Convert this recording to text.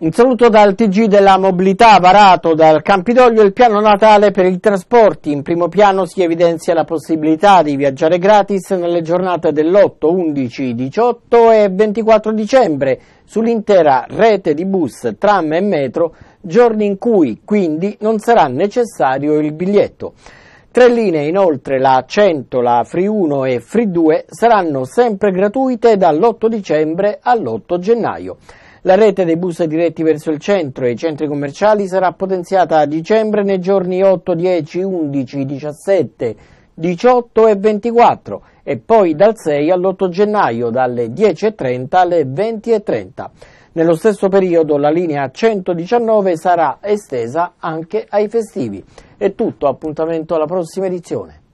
Un saluto dal TG della mobilità varato dal Campidoglio il piano natale per i trasporti. In primo piano si evidenzia la possibilità di viaggiare gratis nelle giornate dell'8, 11, 18 e 24 dicembre sull'intera rete di bus, tram e metro, giorni in cui quindi non sarà necessario il biglietto. Tre linee inoltre, la 100, la Free 1 e Free 2, saranno sempre gratuite dall'8 dicembre all'8 gennaio. La rete dei bus diretti verso il centro e i centri commerciali sarà potenziata a dicembre nei giorni 8, 10, 11, 17, 18 e 24 e poi dal 6 all'8 gennaio dalle 10.30 alle 20.30. Nello stesso periodo la linea 119 sarà estesa anche ai festivi. È tutto, appuntamento alla prossima edizione.